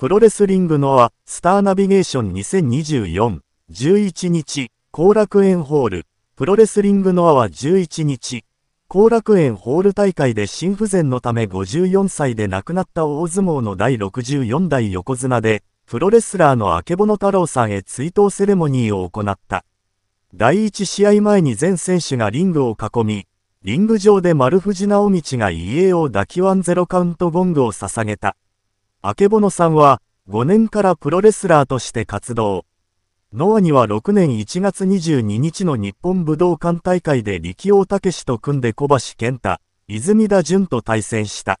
プロレスリングのア、スターナビゲーション2024、11日、後楽園ホール、プロレスリングのアは11日、後楽園ホール大会で心不全のため54歳で亡くなった大相撲の第64代横綱で、プロレスラーの明けぼの太郎さんへ追悼セレモニーを行った。第1試合前に全選手がリングを囲み、リング上で丸藤直道が遺影を抱きワンゼロカウントゴングを捧げた。あけぼのさんは5年からプロレスラーとして活動。ノアには6年1月22日の日本武道館大会で力王武史と組んで小橋健太、泉田淳と対戦した。